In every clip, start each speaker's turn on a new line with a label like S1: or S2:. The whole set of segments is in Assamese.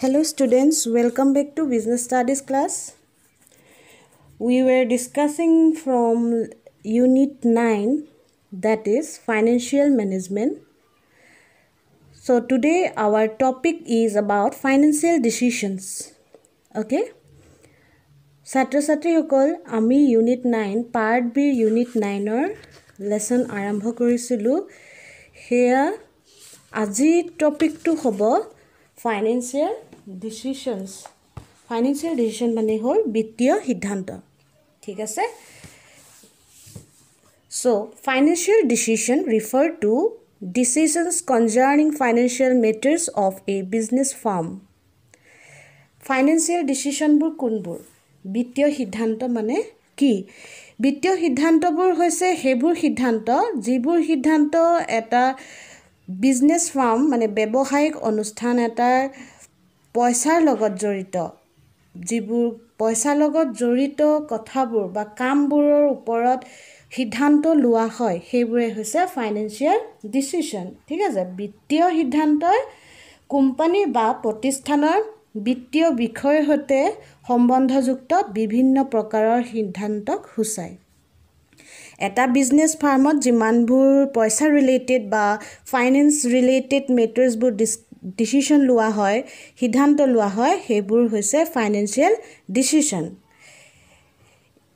S1: Hello students, welcome back to business studies class. We were discussing from unit 9 that is financial management. So today our topic is about financial decisions. Okay. Satra Satri Hokol, Ami unit 9, part B unit 9 or lesson Arambha Kurisulu. Here, Aji topic to hobo financial decisions. Decisions financial decision মানে হ'ল বিত্তীয় সিদ্ধান্ত ঠিক আছে চ' financial decision refer to decisions concerning financial matters of a business firm financial ডিচিশ্যনবোৰ কোনবোৰ বিত্তীয় সিদ্ধান্ত মানে কি বিত্তীয় সিদ্ধান্তবোৰ হৈছে সেইবোৰ সিদ্ধান্ত যিবোৰ সিদ্ধান্ত এটা বিজনেছ ফাৰ্ম মানে ব্যৱসায়িক অনুষ্ঠান এটাৰ পইচাৰ লগত জড়িত যিবোৰ পইচাৰ লগত জড়িত কথাবোৰ বা কামবোৰৰ ওপৰত সিদ্ধান্ত লোৱা হয় সেইবোৰে হৈছে ফাইনেন্সিয়েল ডিচিশ্যন ঠিক আছে বিত্তীয় সিদ্ধান্তই কোম্পানী বা প্ৰতিষ্ঠানৰ বিত্তীয় বিষয়ৰ সৈতে সম্বন্ধযুক্ত বিভিন্ন প্ৰকাৰৰ সিদ্ধান্তক সূচায় এটা বিজনেছ ফাৰ্মত যিমানবোৰ পইচা ৰিলেটেড বা ফাইনেন্স ৰিলেটেড মেটাৰ্ছবোৰ ডিছ ডিচিশ্যন লোৱা হয় সিদ্ধান্ত লোৱা হয় সেইবোৰ হৈছে ফাইনেন্সিয়েল ডিচিশ্যন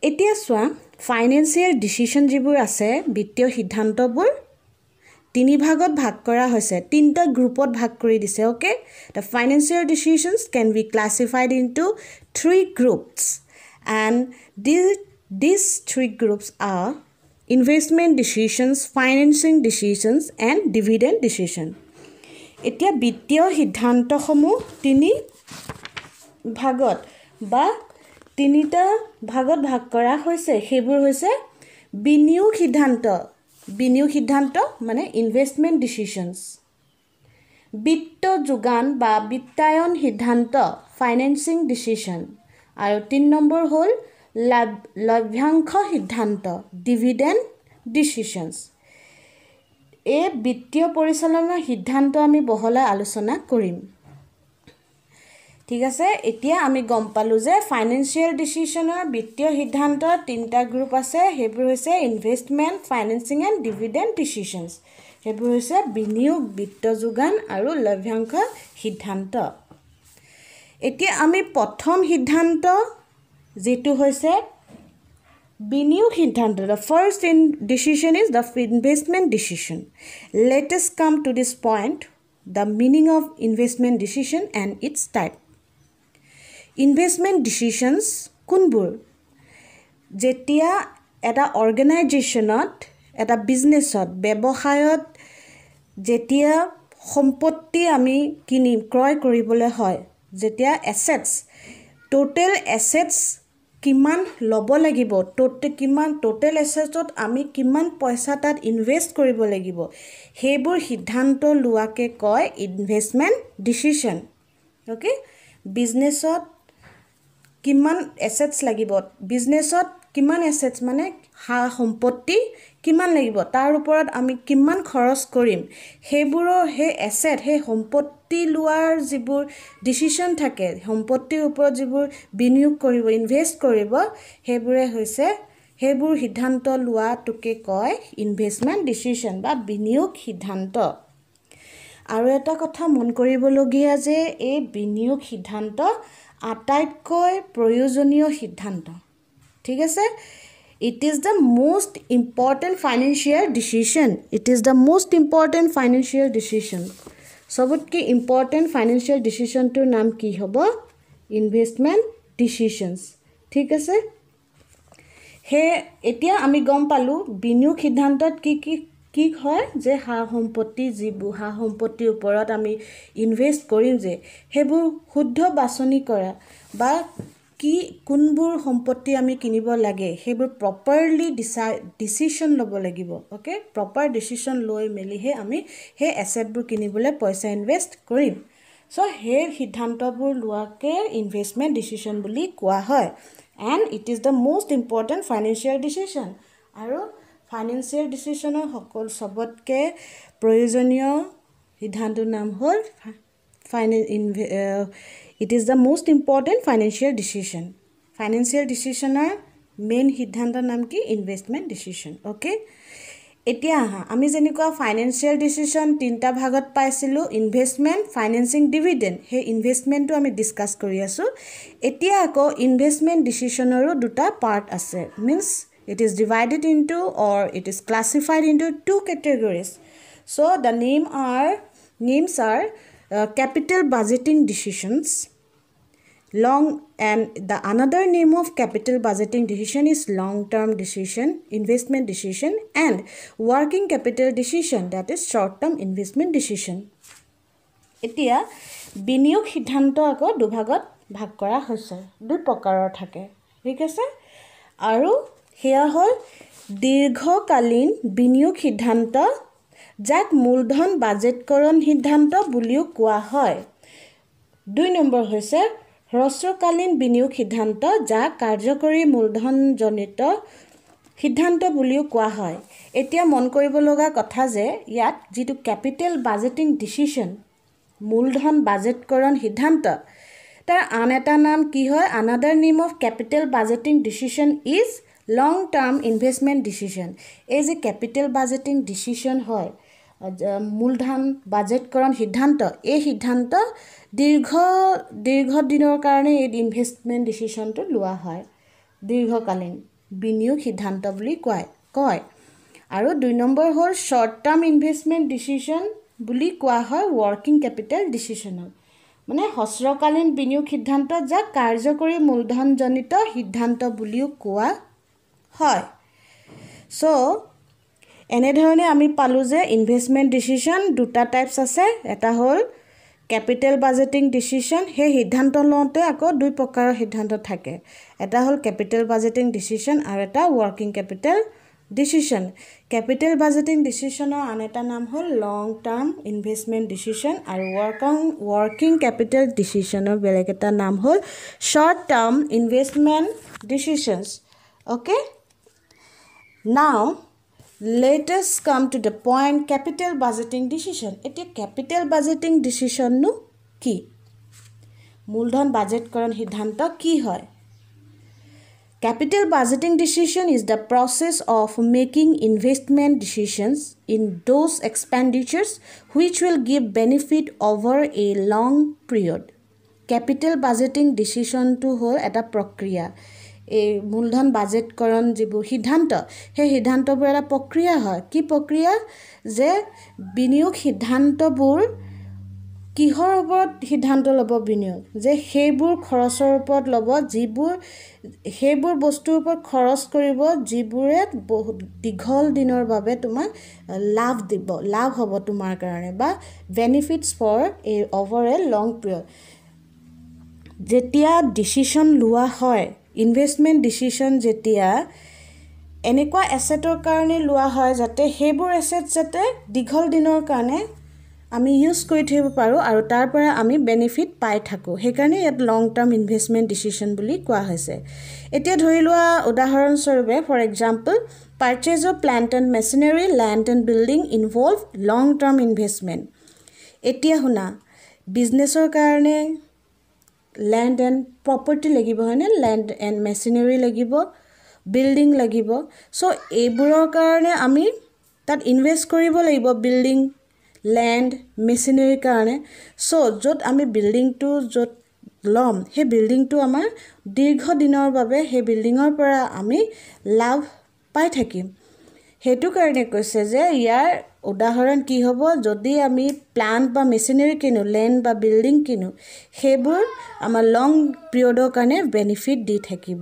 S1: এতিয়া চোৱা ফাইনেন্সিয়েল ডিচিশ্যন যিবোৰ আছে বিত্তীয় সিদ্ধান্তবোৰ তিনি ভাগত ভাগ কৰা হৈছে তিনিটা গ্ৰুপত ভাগ কৰি দিছে okay the financial decisions can be classified into three groups and the this three groups are investment decisions financing decisions and dividend decision এতিয়া বিত্তীয় সিদ্ধান্তসমূহ তিনি ভাগত বা তিনিটা ভাগত ভাগ কৰা হৈছে সেইবোৰ হৈছে বিনিয়োগ সিদ্ধান্ত বিনিয়োগ সিদ্ধান্ত মানে ইনভেষ্টমেণ্ট ডিচিশ্যনছ বিত্ত যোগান বা বিত্তায়ন সিদ্ধান্ত ফাইনেন্সিং ডিচিশ্যন আৰু তিনি নম্বৰ হ'ল লাভ লভ্যাংশ সিদ্ধান্ত ডিভিডেণ্ট ডিচিশ্যনছ এই বিত্তীয় পৰিচালনাৰ সিদ্ধান্ত আমি বহলাই আলোচনা কৰিম ঠিক আছে এতিয়া আমি গম পালোঁ যে ফাইনেন্সিয়েল ডিচিশ্যনৰ বিত্তীয় সিদ্ধান্ত তিনিটা গ্ৰুপ আছে সেইবোৰ হৈছে investment financing and dividend decisions সেইবোৰ হৈছে বিনিয়োগ বিত্ত যোগান আৰু লভ্যাংশ সিদ্ধান্ত এতিয়া আমি প্ৰথম সিদ্ধান্ত যিটো হৈছে বিনিয়োগ সিদ্ধান্ত the first in decision is the investment decision let's come to this point the meaning of investment decision and its type investment decisions কোনবোৰ যেতিয়া এটা অৰ্গেনাইজেশ্যনত এটা বিজনেছত ব্যৱসায়ত যেতিয়া সম্পত্তি আমি কিনিম ক্ৰয় কৰিবলৈ হয় যেতিয়া এছেটছ টোটেল এছেটছ কিমান ল'ব লাগিব টোটে কিমান ট'টেল এছেছত আমি কিমান পইচা তাত ইনভেষ্ট কৰিব লাগিব সেইবোৰ সিদ্ধান্ত লোৱাকে কয় ইনভেষ্টমেণ্ট ডিচিশ্যন অ'কে বিজনেছত কিমান এছেটছ লাগিব বিজনেছত কিমান এছেটছ মানে সা সম্পত্তি কিমান লাগিব তাৰ ওপৰত আমি কিমান খৰচ কৰিম সেইবোৰৰ সেই এছেট সেই সম্পত্তি লোৱাৰ যিবোৰ ডিচিশ্যন থাকে সম্পত্তিৰ ওপৰত যিবোৰ বিনিয়োগ কৰিব ইনভেষ্ট কৰিব সেইবোৰে হৈছে সেইবোৰ সিদ্ধান্ত লোৱাটোকে কয় ইনভেষ্টমেণ্ট ডিচিশ্যন বা বিনিয়োগ সিদ্ধান্ত আৰু এটা কথা মন কৰিবলগীয়া যে এই বিনিয়োগ সিদ্ধান্ত আটাইতকৈ প্ৰয়োজনীয় সিদ্ধান্ত ঠিক আছে it is the most important financial decision it is the most important financial decision চবতকৈ ইম্পৰ্টেণ্ট ফাইনেন্সিয়েল ডিচিশ্যনটোৰ নাম কি হ'ব ইনভেষ্টমেণ্ট ডিচিশ্যনছ ঠিক আছে সেয়ে এতিয়া আমি গম পালোঁ বিনিয়োগ সিদ্ধান্তত কি কি কি হয় যে সা সম্পত্তি যিবোৰ সা সম্পত্তিৰ ওপৰত আমি ইনভেষ্ট কৰিম যে সেইবোৰ শুদ্ধ বাছনি কৰা বা কি কোনবোৰ সম্পত্তি আমি কিনিব লাগে সেইবোৰ প্ৰপাৰলি ডিচাই ডিচিশ্যন ল'ব লাগিব অ'কে প্ৰপাৰ ডিচিশ্যন লৈ মেলিহে আমি সেই এছেটবোৰ কিনিবলৈ পইচা ইনভেষ্ট কৰিম ছ' সেই সিদ্ধান্তবোৰ লোৱাকে ইনভেষ্টমেণ্ট ডিচিশ্যন বুলি কোৱা হয় and it is the most important financial decision আৰু ফাইনেন্সিয়েল ডিচিশ্যনৰ সকলো চবতকৈ প্ৰয়োজনীয় সিদ্ধান্তৰ নাম হ'ল it is the most important financial decision financial ডিচিশ্যনৰ মেইন সিদ্ধান্তৰ নাম কি ইনভেষ্টমেণ্ট ডিচিশ্যন অ'কে এতিয়া আহা আমি যেনেকুৱা ফাইনেন্সিয়েল ডিচিশ্যন তিনিটা ভাগত পাইছিলোঁ ইনভেষ্টমেণ্ট ফাইনেন্সিং ডিভিডেণ্ট সেই ইনভেষ্টমেণ্টটো আমি ডিছকাছ কৰি আছোঁ এতিয়া আকৌ ইনভেষ্টমেণ্ট ডিচিশ্যনৰো দুটা পাৰ্ট আছে means it is divided into or it is classified into two categories so' the name are names are capital budgeting decisions long and the another name of capital budgeting decision is long term decision investment decision and working capital decision that is short term investment decision etia biniyog siddhanto ako dubhagot bhag kara hoise dui prakarar thake thik ase aru heya hol dirghakalin biniyog siddhanto যাক মূলধন বাজেটকৰণ সিদ্ধান্ত বুলিও কোৱা হয় দুই নম্বৰ হৈছে হ্ৰস্বকালীন বিনিয়োগ সিদ্ধান্ত যাক কাৰ্যকৰী মূলধনজনিত সিদ্ধান্ত বুলিও কোৱা হয় এতিয়া মন কৰিব লগা কথা যে ইয়াত যিটো কেপিটেল বাজেটিং ডিচিশ্যন মূলধন বাজেটকৰণ সিদ্ধান্ত তাৰ আন এটা নাম কি হয় another name of capital budgeting decision is long term investment decision এই যে কেপিটেল বাজেটিং ডিচিশ্যন হয় মূলধন বাজেটকৰণ সিদ্ধান্ত এই সিদ্ধান্ত দীৰ্ঘ দীৰ্ঘদিনৰ কাৰণে এই ইনভেষ্টমেণ্ট ডিচিশ্যনটো লোৱা হয় দীৰ্ঘকালীন বিনিয়োগ সিদ্ধান্ত বুলি কয় কয় আৰু দুই নম্বৰ হ'ল শ্বৰ্ট টাৰ্ম ইনভেষ্টমেণ্ট ডিচিশ্যন বুলি কোৱা হয় ৱৰ্কিং কেপিটেল ডিচিশ্যনক মানে হস্ৰকালীন বিনিয়োগ সিদ্ধান্ত যাক কাৰ্যকৰী মূলধনজনিত সিদ্ধান্ত বুলিও কোৱা হয় ছ' এনেধৰণে আমি পালোঁ যে ইনভেষ্টমেণ্ট ডিচিশ্যন দুটা টাইপছ আছে এটা হ'ল কেপিটেল বাজেটিং ডিচিশ্যন সেই সিদ্ধান্ত লওঁতে আকৌ দুই প্ৰকাৰৰ সিদ্ধান্ত থাকে এটা হ'ল কেপিটেল বাজেটিং ডিচিশ্যন আৰু এটা working capital decision capital budgeting ডিচিশ্যনৰ আন এটা নাম হ'ল লং টাৰ্ম ইনভেষ্টমেণ্ট ডিচিশ্যন আৰু ৱৰ্কং ৱৰ্কিং কেপিটেল ডিচিশ্যনৰ বেলেগ এটা নাম হ'ল short term investment decisions okay now let's come to the point capital budgeting decision এতিয়া কেপিটেল বাজেটিং ডিচিশ্যননো কি মূলধন বাজেটকৰণ সিদ্ধান্ত কি হয় capital budgeting decision is the process of making investment decisions in those expenditures which will give benefit over a long period capital budgeting ডিচিশ্যনটো হ'ল এটা প্ৰক্ৰিয়া এই মূলধন বাজেটকৰণ যিবোৰ সিদ্ধান্ত সেই সিদ্ধান্তবোৰ এটা প্ৰক্ৰিয়া হয় কি প্ৰক্ৰিয়া যে বিনিয়োগ সিদ্ধান্তবোৰ কিহৰ ওপৰত সিদ্ধান্ত ল'ব বিনিয়োগ যে সেইবোৰ খৰচৰ ওপৰত ল'ব যিবোৰ সেইবোৰ বস্তুৰ ওপৰত খৰচ কৰিব যিবোৰে বহুত দীঘল দিনৰ বাবে তোমাক লাভ দিব লাভ হ'ব তোমাৰ কাৰণে বা বেনিফিটছ ফৰ এই অ'ভাৰ এ লং পিৰিয়ড যেতিয়া ডিচিশ্যন লোৱা হয় ইনভেষ্টমেণ্ট ডিচিশ্যন যেতিয়া এনেকুৱা এছেটৰ কাৰণে লোৱা হয় যাতে সেইবোৰ এছেট যাতে দীঘল দিনৰ কাৰণে আমি ইউজ কৰি থাকিব পাৰোঁ আৰু তাৰ পৰা আমি বেনিফিট পাই থাকোঁ সেইকাৰণে ইয়াত লং টাৰ্ম ইনভেষ্টমেণ্ট ডিচিশ্যন বুলি কোৱা হৈছে এতিয়া ধৰি লোৱা উদাহৰণস্বৰূপে for example purchase of plant and machinery land and building involve long term investment এতিয়া শুনা বিজনেছৰ কাৰণে লেণ্ড এণ্ড প্ৰপাৰ্টি লাগিব হয়নে লেণ্ড এণ্ড মেচিনেৰী লাগিব বিল্ডিং লাগিব চ' এইবোৰৰ কাৰণে আমি তাত ইনভেষ্ট কৰিব লাগিব বিল্ডিং লেণ্ড মেচিনেৰীৰ কাৰণে চ' য'ত আমি বিল্ডিংটো য'ত ল'ম সেই বিল্ডিংটো আমাৰ দীৰ্ঘদিনৰ বাবে সেই বিল্ডিঙৰ পৰা আমি লাভ পাই থাকিম সেইটো কাৰণে কৈছে যে ইয়াৰ উদাহৰণ কি হ'ব যদি আমি প্লান্ট বা মেচিনেৰী কিনো লেণ্ড বা বিল্ডিং কিনো সেইবোৰ আমাৰ লং পিৰিয়ডৰ কাৰণে বেনিফিট দি থাকিব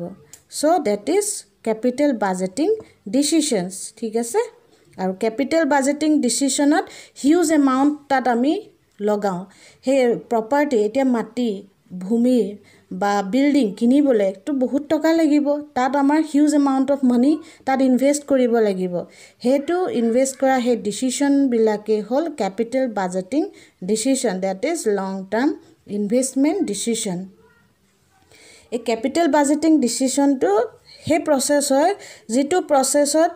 S1: so' that is capital budgeting decisions ঠিক আছে আৰু কেপিটেল বাজেটিং ডিচিশ্যনত হিউজ এমাউণ্ট তাত আমি লগাওঁ সেই প্ৰপাৰ্টি এতিয়া মাটি ভূমিৰ বা বিল্ডিং কিনিবলৈতো বহুত টকা লাগিব তাত আমাৰ হিউজ এমাউণ্ট অফ মানি তাত ইনভেষ্ট কৰিব লাগিব সেইটো ইনভেষ্ট কৰা সেই ডিচিশ্যনবিলাকেই হ'ল capital budgeting decision that is long term investment decision এই কেপিটেল বাজেটিং ডিচিশ্যনটো সেই প্ৰচেছ হয় যিটো প্ৰচেছত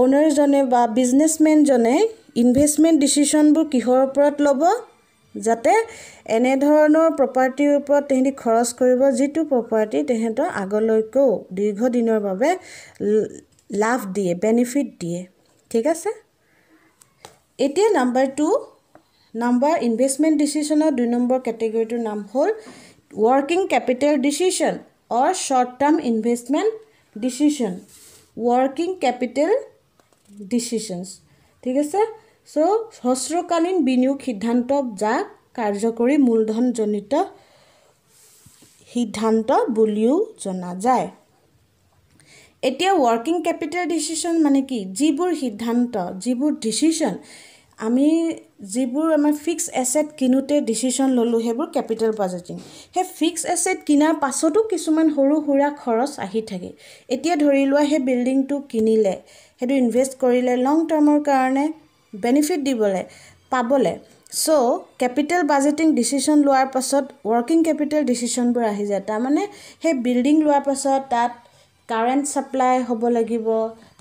S1: অ'নাৰজনে বা বিজনেছমেনজনে ইনভেষ্টমেণ্ট ডিচিশ্যনবোৰ কিহৰ ওপৰত ল'ব যাতে এনেধৰণৰ প্ৰপাৰ্টিৰ ওপৰত তেহেঁতি খৰচ কৰিব যিটো প্ৰপাৰ্টি তেহেঁতৰ আগলৈকেও দীৰ্ঘদিনৰ বাবে লাভ দিয়ে বেনিফিট দিয়ে ঠিক আছে এতিয়া নাম্বাৰ টু নাম্বাৰ ইনভেষ্টমেণ্ট ডিচিশ্যনৰ দুই নম্বৰ কেটেগৰীটোৰ নাম হ'ল working capital decision or short term investment decision working capital decisions ঠিক আছে চ' হ্ৰস্বকালীন বিনিয়োগ সিদ্ধান্ত যাক কাৰ্যকৰী মূলধনজনিত সিদ্ধান্ত বুলিও জনা যায় এতিয়া ৱৰ্কিং কেপিটেল ডিচিশ্যন মানে কি যিবোৰ সিদ্ধান্ত যিবোৰ ডিচিশ্যন আমি যিবোৰ আমাৰ ফিক্স এছেট কিনোতে ডিচিশ্যন ল'লোঁ সেইবোৰ কেপিটেল বাজেটিং সেই ফিক্স এছেট কিনাৰ পাছতো কিছুমান সৰু সুৰা খৰচ আহি থাকে এতিয়া ধৰি লোৱা সেই বিল্ডিংটো কিনিলে সেইটো ইনভেষ্ট কৰিলে লং টাৰ্মৰ কাৰণে বেনিফিট দিবলৈ পাবলৈ চ' কেপিটেল বাজেটিং ডিচিশ্যন লোৱাৰ পাছত ৱৰ্কিং কেপিটেল ডিচিশ্যনবোৰ আহি যায় তাৰমানে সেই বিল্ডিং লোৱাৰ পাছত তাত কাৰেণ্ট ছাপ্লাই হ'ব লাগিব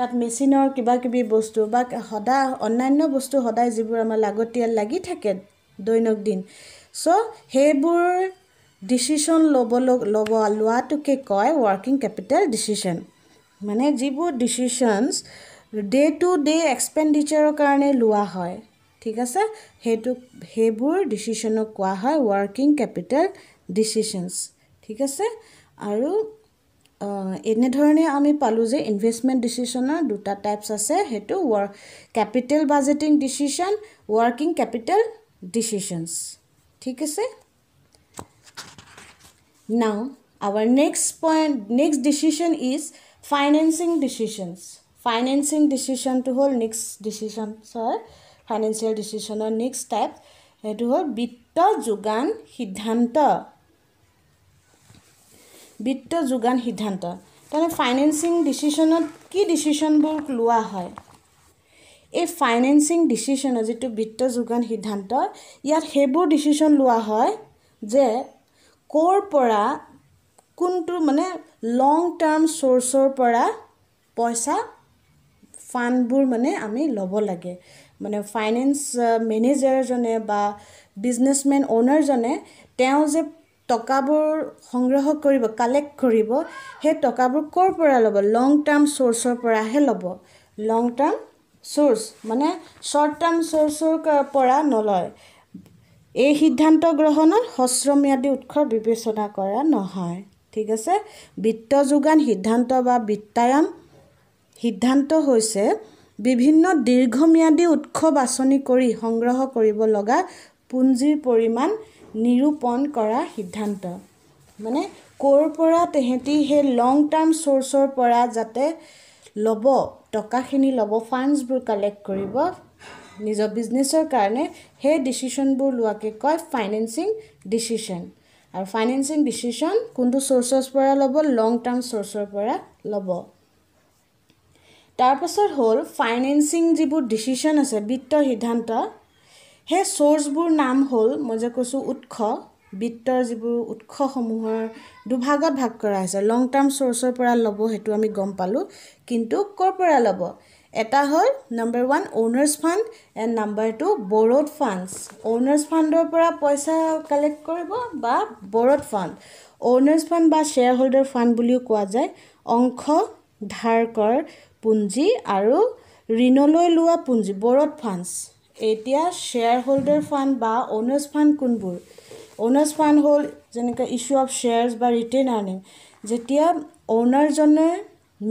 S1: তাত মেচিনৰ কিবাকিবি বস্তু বা সদায় অন্যান্য বস্তু সদায় যিবোৰ আমাৰ লাগতিয়াল লাগি থাকে দৈনন্দিন চ' সেইবোৰ ডিচিশ্যন ল'ব ল'ব লোৱাটোকে কয় ৱৰ্কিং কেপিটেল ডিচিশ্যন মানে যিবোৰ ডিচিশ্যনছ ডে টু ডে এক্সপেণ্ডিচাৰৰ কাৰণে লোৱা হয় ঠিক আছে সেইটোক সেইবোৰ ডিচিশ্যনক কোৱা হয় ৱৰ্কিং কেপিটেল ডিচিশ্যনছ ঠিক আছে আৰু এনেধৰণে আমি পালোঁ যে ইনভেষ্টমেণ্ট ডিচিশ্যনৰ দুটা টাইপছ আছে সেইটো ৱৰ capital budgeting decision working capital decisions ঠিক আছে now our next point next decision is financing decisions financing ডিচিশ্যনটো হ'ল নেক্সট ডিচিশ্যন চৰ ফাইনেন্সিয়েল ডিচিশ্যনৰ নেক্সট টাইপ সেইটো হ'ল বিত্ত যোগান সিদ্ধান্ত বিত্ত যোগান সিদ্ধান্ত তাৰমানে ফাইনেন্সিং ডিচিশ্যনত কি ডিচিশ্যনবোৰ লোৱা হয় এই ফাইনেন্সিং ডিচিশ্যনৰ যিটো বিত্ত যোগান সিদ্ধান্ত ইয়াত সেইবোৰ ডিচিশ্যন লোৱা হয় যে ক'ৰ পৰা কোনটো মানে লং টাৰ্ম চ'ৰ্চৰ পৰা পইচা ফাণ্ডবোৰ মানে আমি ল'ব লাগে মানে ফাইনেন্স মেনেজাৰজনে বা বিজনেছমেন অ'নাৰজনে তেওঁ যে টকাবোৰ সংগ্ৰহ কৰিব কালেক্ট কৰিব সেই টকাবোৰ ক'ৰ পৰা ল'ব লং টাৰ্ম চ'ৰ্চৰ পৰাহে ল'ব লং টাৰ্ম চ'ৰ্চ মানে শ্বৰ্ট টাৰ্ম চ'ৰ্চৰ পৰা নলয় এই সিদ্ধান্ত গ্ৰহণত সশ্ৰম্যাদী উৎস বিবেচনা কৰা নহয় ঠিক আছে বিত্ত যোগান সিদ্ধান্ত বা বিত্তায়ন সিদ্ধান্ত হৈছে বিভিন্ন দীৰ্ঘম্যাদী উৎস বাছনি কৰি সংগ্ৰহ কৰিব লগা পুঞ্জীৰ পৰিমাণ নিৰূপণ কৰা সিদ্ধান্ত মানে ক'ৰ পৰা তেহেঁতি সেই লং টাৰ্ম চ'ৰ্চৰ পৰা যাতে ল'ব টকাখিনি ল'ব ফাণ্ডছবোৰ কালেক্ট কৰিব নিজৰ বিজনেছৰ কাৰণে সেই ডিচিশ্যনবোৰ লোৱাকে কয় ফাইনেন্সিং ডিচিশ্যন আৰু ফাইনেন্সিং ডিচিশ্যন কোনটো চ'ৰ্চৰ পৰা ল'ব লং টাৰ্ম চ'ৰ্চৰ পৰা ল'ব তাৰপাছত হ'ল ফাইনেন্সিং যিবোৰ ডিচিশ্যন আছে বিত্ত সিদ্ধান্ত সেই চ'ৰ্চবোৰ নাম হ'ল মই যে কৈছোঁ উৎস বিত্তৰ যিবোৰ উৎসসমূহৰ দুভাগত ভাগ কৰা হৈছে লং টাৰ্ম চ'ৰ্চৰ পৰা ল'ব সেইটো আমি গম পালোঁ কিন্তু ক'ৰ পৰা ল'ব এটা হ'ল number one owners fund and number two borrowed funds owners fund পৰা পইচা কালেক্ট কৰিব বা বৰড ফাণ্ড অ'নাৰ্ছ ফাণ্ড বা শ্বেয়াৰ হোল্ডাৰ ফাণ্ড বুলিও কোৱা যায় অংশ ধাৰ কৰ পুঁজি আৰু ঋণলৈ লোৱা পুঁজি বৰড ফাণ্ডছ এতিয়া শ্বেয়াৰ হোল্ডাৰ ফাণ্ড বা অনাৰ্ছ ফাণ্ড কোনবোৰ অনাৰ্ছ ফাণ্ড হ'ল যেনেকৈ ইছ্যু অফ শ্বেয়াৰছ বা ৰিটেইন আৰ্নিং যেতিয়া অনাৰজনে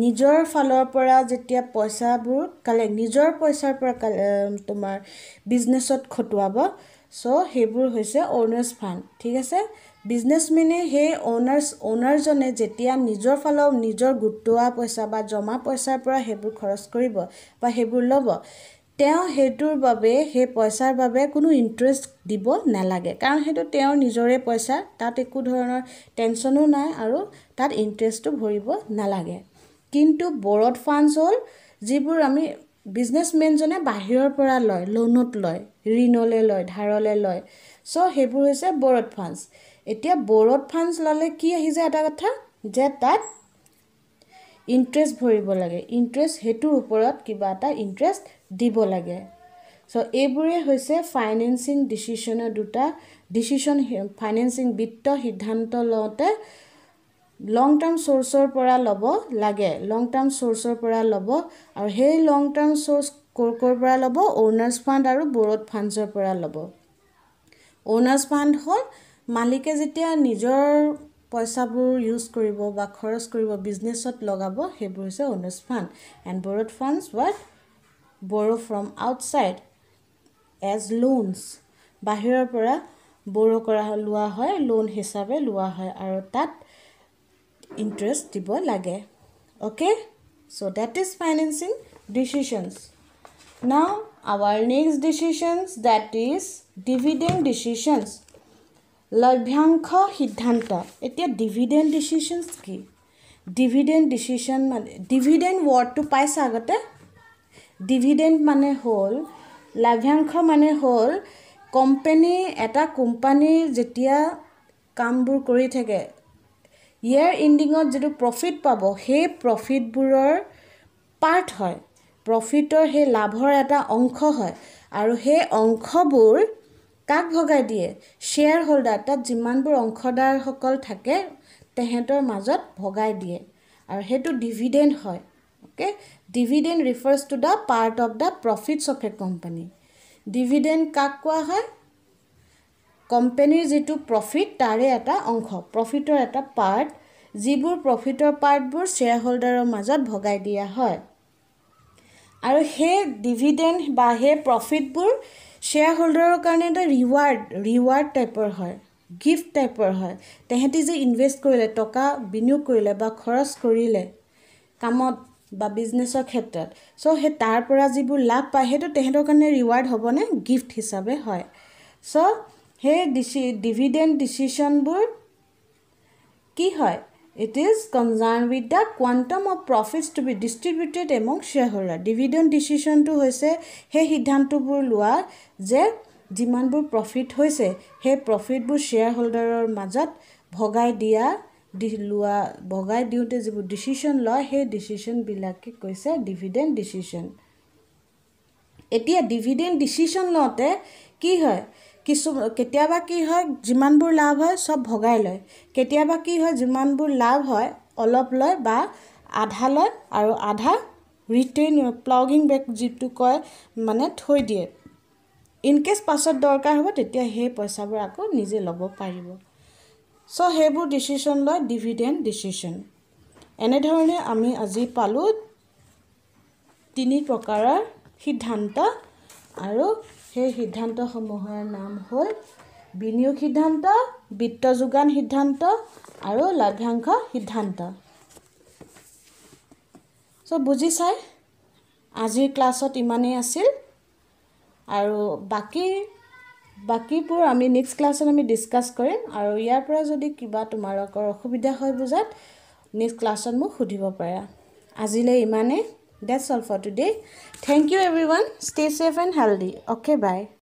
S1: নিজৰ ফালৰ পৰা যেতিয়া পইচাবোৰ কালেক্ট নিজৰ পইচাৰ পৰা কালে তোমাৰ বিজনেছত খটুৱাব চ' সেইবোৰ হৈছে অনাৰ্ছ ফাণ্ড ঠিক আছে বিজনেছমেনে সেই অ'নাৰ্ছ অ'নাৰজনে যেতিয়া নিজৰ ফালৰ নিজৰ গোটোৱা পইচা বা জমা পইচাৰ পৰা সেইবোৰ খৰচ কৰিব বা সেইবোৰ ল'ব তেওঁ সেইটোৰ বাবে সেই পইচাৰ বাবে কোনো ইণ্টাৰেষ্ট দিব নালাগে কাৰণ সেইটো তেওঁৰ নিজৰে পইচা তাত একো ধৰণৰ টেনশ্যনো নাই আৰু তাত ইণ্টাৰেষ্টটো ভৰিব নালাগে কিন্তু বৰড ফাণ্ডছ হ'ল যিবোৰ আমি বিজনেছমেনজনে বাহিৰৰ পৰা লয় লোনত লয় ঋণলৈ লয় ধাৰলৈ লয় চ' সেইবোৰ হৈছে বৰড ফাণ্ডছ এতিয়া বৰ'ড ফাণ্ডছ ল'লে কি আহি যায় এটা কথা যে তাত ইণ্টাৰেষ্ট ভৰিব লাগে ইণ্টাৰেষ্ট সেইটোৰ ওপৰত কিবা এটা ইণ্টাৰেষ্ট দিব লাগে চ' এইবোৰে হৈছে ফাইনেন্সিং ডিচিশ্যনৰ দুটা ডিচিশ্যন ফাইনেন্সিং বিত্ত সিদ্ধান্ত লওঁতে লং টাৰ্ম চ'ৰ্চৰ পৰা ল'ব লাগে লং টাৰ্ম চ'ৰ্চৰ পৰা ল'ব আৰু সেই লং টাৰ্ম চ'ৰ্চ ক'ৰ ক'ৰ পৰা ল'ব অ'নাৰ্ছ ফাণ্ড আৰু বৰ'ড ফাণ্ডছৰ পৰা ল'ব অ'নাৰ্ছ ফাণ্ড হ'ল মালিকে যেতিয়া নিজৰ পইচাবোৰ ইউজ কৰিব বা খৰচ কৰিব বিজনেছত লগাব সেইবোৰ হৈছে অনুজ fund and borrowed funds what borrow' from outside as loans বাহিৰৰ পৰা বড়ো কৰা লোৱা হয় লোন হিচাপে লোৱা হয় আৰু তাত ইণ্টাৰেষ্ট দিব লাগে okay so' that is financing decisions now our next decisions that is dividend decisions লভ্যাংশ সিদ্ধান্ত এতিয়া ডিভিডেণ্ট ডিচিশ্যনছ কি ডিভিডেণ্ট ডিচিশ্যন মানে ডিভিডেণ্ট ৱৰ্ডটো পাইছে আগতে ডিভিডেণ্ট মানে হ'ল লাভ্যাংশ মানে হ'ল কোম্পেনী এটা কোম্পানীৰ যেতিয়া কামবোৰ কৰি থাকে ইয়েৰ ইণ্ডিঙত যিটো প্ৰফিট পাব সেই প্ৰফিটবোৰৰ পাৰ্ট হয় প্ৰফিটৰ সেই লাভৰ এটা অংশ হয় আৰু সেই অংশবোৰ কাক ভগাই দিয়ে শ্বেয়াৰ হোল্ডাৰ তাত যিমানবোৰ অংশদাৰসকল থাকে তেহেঁতৰ মাজত ভগাই দিয়ে আৰু সেইটো ডিভিডেণ্ট হয় okay dividend refers to the part of the profits of a company dividend কাক কোৱা হয় কোম্পানীৰ যিটো প্ৰফিট তাৰে এটা অংশ প্ৰফিটৰ এটা পাৰ্ট যিবোৰ প্ৰফিটৰ পাৰ্টবোৰ শ্বেয়াৰ হোল্ডাৰৰ মাজত ভগাই দিয়া হয় আৰু সেই ডিভিডেণ্ট বা সেই প্ৰফিটবোৰ শ্বেয়াৰ হোল্ডাৰৰ কাৰণে এটা ৰিৱাৰ্ড ৰিৱাৰ্ড টাইপৰ হয় গিফ্ট টাইপৰ হয় তেহেঁতি যে ইনভেষ্ট কৰিলে টকা বিনিয়োগ কৰিলে বা খৰচ কৰিলে কামত বা বিজনেছৰ ক্ষেত্ৰত চ' সেই তাৰ পৰা যিবোৰ লাভ পায় সেইটো তেহেঁতৰ কাৰণে ৰিৱাৰ্ড হ'বনে গিফ্ট হিচাপে হয় চ' সেই ডিচি ডিভিডেণ্ট ডিচিশ্যনবোৰ কি হয় It is concerned with the quantum of profits to be distributed among shareholders. Dividend decision to hoise, he hidden to bulwa, the demand bull profit hoise, he profit bull shareholder or mazat, bogai dia, dilua, bogai dute zibu decision law, he decision bilaki koise, dividend decision. Etia dividend decision note, ki hai. কিছু কেতিয়াবা কি হয় যিমানবোৰ লাভ হয় চব ভগাই লয় কেতিয়াবা কি হয় যিমানবোৰ লাভ হয় অলপ লয় বা আধা লয় আৰু আধা ৰিটেইন প্লগিং বেক যিটো কয় মানে থৈ দিয়ে ইনকেছ পাছত দৰকাৰ হ'ব তেতিয়া সেই পইচাবোৰ আকৌ নিজে ল'ব পাৰিব চ' সেইবোৰ ডিচিশ্যন লয় ডিভিডেণ্ট ডিচিশ্যন এনেধৰণে আমি আজি পালোঁ তিনি প্ৰকাৰৰ সিদ্ধান্ত আৰু সেই সিদ্ধান্তসমূহৰ নাম হ'ল বিনিয়োগ সিদ্ধান্ত বিত্ত যোগান সিদ্ধান্ত আৰু লভ্যাংশ সিদ্ধান্ত চ' বুজি চাই আজিৰ ক্লাছত ইমানেই আছিল আৰু বাকী বাকীবোৰ আমি নেক্সট ক্লাছত আমি ডিছকাছ কৰিম আৰু ইয়াৰ পৰা যদি কিবা তোমালোকৰ অসুবিধা হয় বুজাত নেক্সট ক্লাছত মোক সুধিব পাৰা আজিলৈ ইমানেই That's all for today. Thank you everyone. Stay safe and healthy. Okay, bye.